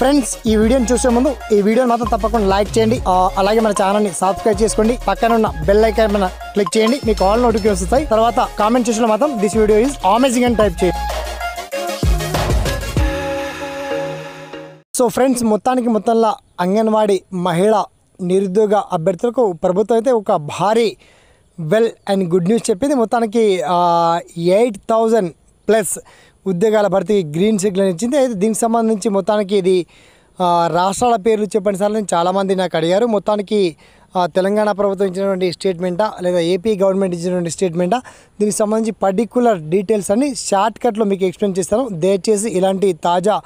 friends ఈ వీడియోని చూసే ముందు ఈ వీడియోని మాత్రం తప్పకుండా లైక్ చేయండి అలాగే మన ఛానల్ని సబ్స్క్రైబ్ చేసుకోండి పక్కన ఉన్న బెల్ ఐకాన్ మన క్లిక్ చేయండి మీకు ఆల్ నోటిఫికేషన్ వస్తాయి తర్వాత కామెంట్ చేసిన మాత్రం దిస్ వీడియో ఇస్ అమేజింగ్ అని టైప్ చేయండి సో ఫ్రెండ్స్ మొత్తానికి మొత్తంలో అంగన్వాడీ మహిళ నిరుద్యోగ అభ్యర్థులకు ప్రభుత్వం అయితే ఒక భారీ వెల్ అండ్ గుడ్ న్యూస్ చెప్పింది మొత్తానికి ఎయిట్ థౌజండ్ ప్లస్ ఉద్యోగాల భర్తీ గ్రీన్ సిగ్నల్ ఇచ్చింది అయితే దీనికి సంబంధించి మొత్తానికి ఇది రాష్ట్రాల పేర్లు చెప్పండి సార్ నేను చాలామంది నాకు అడిగారు మొత్తానికి తెలంగాణ ప్రభుత్వం ఇచ్చినటువంటి స్టేట్మెంటా లేదా ఏపీ గవర్నమెంట్ ఇచ్చినటువంటి స్టేట్మెంటా దీనికి సంబంధించి పర్టికులర్ డీటెయిల్స్ అన్ని షార్ట్కట్లో మీకు ఎక్స్ప్లెయిన్ చేస్తాను దయచేసి ఇలాంటి తాజా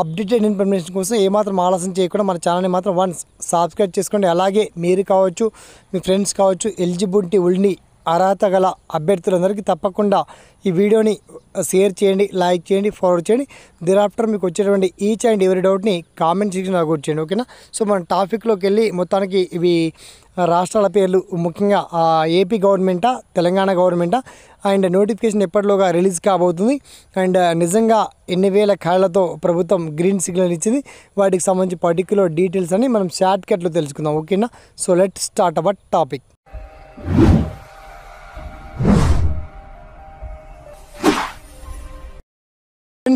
అప్డేటెడ్ ఇన్ఫర్మేషన్ కోసం ఏమాత్రం ఆలస్యం చేయకుండా మన ఛానల్ని మాత్రం వన్స్ సబ్స్క్రైబ్ చేసుకోండి అలాగే మీరు కావచ్చు మీ ఫ్రెండ్స్ కావచ్చు ఎలిజిబిలిటీ ఉండి అర్హత గల అభ్యర్థులందరికీ తప్పకుండా ఈ వీడియోని షేర్ చేయండి లైక్ చేయండి ఫార్వర్డ్ చేయండి ఆఫ్టర్ మీకు వచ్చేటువంటి ఈచ్ అండ్ ఎవరి డౌట్ని కామెంట్ సెక్షన్ కూడా చేయండి ఓకేనా సో మనం టాపిక్లోకి వెళ్ళి మొత్తానికి ఇవి రాష్ట్రాల పేర్లు ముఖ్యంగా ఏపీ గవర్నమెంటా తెలంగాణ గవర్నమెంటా అండ్ నోటిఫికేషన్ ఎప్పటిలోగా రిలీజ్ కాబోతుంది అండ్ నిజంగా ఎన్ని వేల కాళ్ళతో ప్రభుత్వం గ్రీన్ సిగ్నల్ ఇచ్చింది వాటికి సంబంధించి పర్టిక్యులర్ డీటెయిల్స్ అని మనం షార్ట్ కట్లో తెలుసుకుందాం ఓకేనా so let start our topic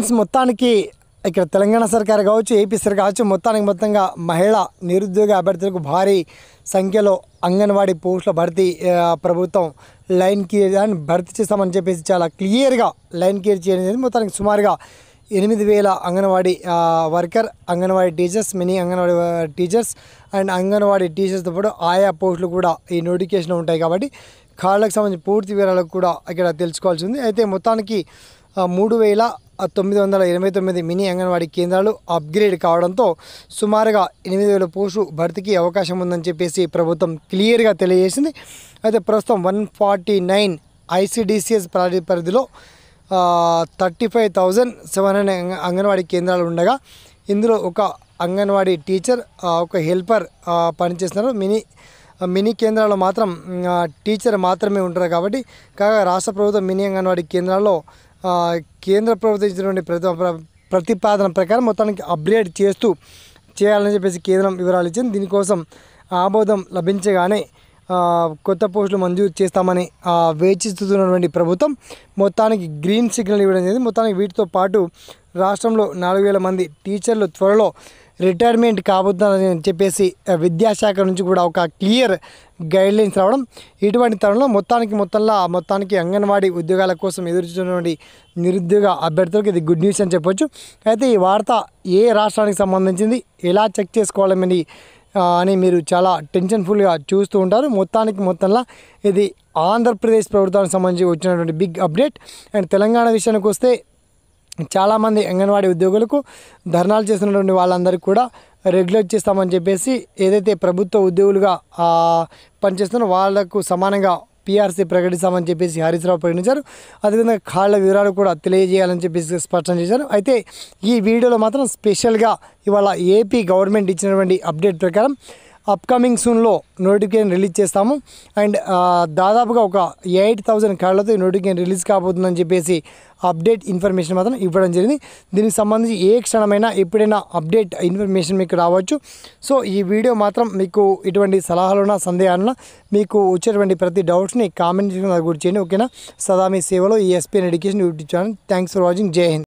friends మొత్తానికి ఇక్కడ తెలంగాణ సర్కార్ కావచ్చు ఏపీ సర్కార్ కావచ్చు మొత్తానికి మొత్తంగా మహిళ నిరుద్యోగ అభ్యర్థులకు భారీ సంఖ్యలో అంగన్వాడీ పోస్టుల భర్తీ ప్రభుత్వం లైన్ క్లియర్ అని భర్తీ చేస్తామని చెప్పేసి చాలా క్లియర్గా లైన్ క్లియర్ చేయడం మొత్తానికి సుమారుగా ఎనిమిది వేల Anganwadi worker Anganwadi teachers mini Anganwadi teachers and Anganwadi టీచర్స్తో పాటు ఆయా పోస్టులు కూడా ఈ నోటిఫికేషన్ ఉంటాయి కాబట్టి కాళ్ళకు సంబంధించి పూర్తి వివరాలకు కూడా ఇక్కడ తెలుసుకోవాల్సి ఉంది అయితే మొత్తానికి మూడు వేల తొమ్మిది వందల ఎనభై తొమ్మిది మినీ అంగన్వాడీ కేంద్రాలు అప్గ్రేడ్ కావడంతో సుమారుగా ఎనిమిది వేల పోస్టు భర్తీకి అవకాశం ఉందని చెప్పేసి ప్రభుత్వం క్లియర్గా తెలియజేసింది అయితే ప్రస్తుతం one forty nine ICDCS project పరిధిలో thirty five thousand seven hundred Anganwadi కేంద్రాలు ఉండగా ఇందులో ఒక అంగన్వాడీ టీచర్ ఒక హెల్పర్ పనిచేస్తున్నారు మినీ మినీ కేంద్రాల్లో మాత్రం టీచర్ మాత్రమే ఉంటారు కాబట్టి కాగా రాష్ట్ర ప్రభుత్వం మినీ అంగన్వాడీ కేంద్రాల్లో కేంద్ర ప్రభుత్వం ప్రతి ప్రతిపాదన ప్రకారం మొత్తానికి అప్గ్రేడ్ చేస్తూ చేయాలని చెప్పేసి కేంద్రం వివరాలు ఇచ్చింది దీనికోసం ఆమోదం లభించగానే కొత్త పోస్టులు మంజూరు చేస్తామని వేచిస్తున్నటువంటి ప్రభుత్వం మొత్తానికి గ్రీన్ సిగ్నల్ ఇవ్వడం జరిగింది మొత్తానికి వీటితో పాటు రాష్ట్రంలో నాలుగు వేల మంది టీచర్లు త్వరలో రిటైర్మెంట్ కాబోతుందని చెప్పేసి విద్యాశాఖ నుంచి కూడా ఒక క్లియర్ గైడ్లైన్స్ రావడం ఇటువంటి తరుణంలో మొత్తానికి మొత్తంలో మొత్తానికి అంగన్వాడీ ఉద్యోగాల కోసం ఎదురుచున్నటువంటి నిరుద్యోగ అభ్యర్థులకు ఇది గుడ్ న్యూస్ అని చెప్పొచ్చు అయితే ఈ వార్త ఏ రాష్ట్రానికి సంబంధించింది ఎలా చెక్ చేసుకోవాలని అని మీరు చాలా టెన్షన్ఫుల్గా చూస్తూ ఉంటారు మొత్తానికి మొత్తంలో ఇది ఆంధ్రప్రదేశ్ ప్రభుత్వానికి సంబంధించి వచ్చినటువంటి బిగ్ అప్డేట్ అండ్ తెలంగాణ విషయానికి వస్తే చాలామంది అంగన్వాడీ ఉద్యోగులకు ధర్నాలు చేసినటువంటి వాళ్ళందరికీ కూడా రెగ్యులేట్ చేస్తామని చెప్పేసి ఏదైతే ప్రభుత్వ ఉద్యోగులుగా పనిచేస్తున్నారో వాళ్లకు సమానంగా పీఆర్సీ ప్రకటిస్తామని చెప్పేసి హరీష్ రావు ప్రకటించారు అదేవిధంగా కాళ్ళ వివరాలు కూడా తెలియజేయాలని చెప్పేసి స్పష్టం చేశారు అయితే ఈ వీడియోలో మాత్రం స్పెషల్గా ఇవాళ ఏపీ గవర్నమెంట్ ఇచ్చినటువంటి అప్డేట్ ప్రకారం అప్కమింగ్ సూన్లో నోటిఫికేషన్ రిలీజ్ చేస్తాము అండ్ దాదాపుగా ఒక ఎయిట్ థౌజండ్ కార్డులతో ఈ నోటిఫికేషన్ రిలీజ్ కాబోతుందని చెప్పేసి అప్డేట్ ఇన్ఫర్మేషన్ మాత్రం ఇవ్వడం జరిగింది దీనికి సంబంధించి ఏ క్షణమైనా ఎప్పుడైనా అప్డేట్ ఇన్ఫర్మేషన్ మీకు రావచ్చు సో ఈ వీడియో మాత్రం మీకు ఇటువంటి సలహాలున్నా సందేహాలున్నా మీకు వచ్చేటువంటి ప్రతి డౌట్స్ని కామెంట్ కూడా చేయండి ఓకేనా సదా మీ సేవలో ఈ SPN education YouTube channel thanks for watching జై హింద్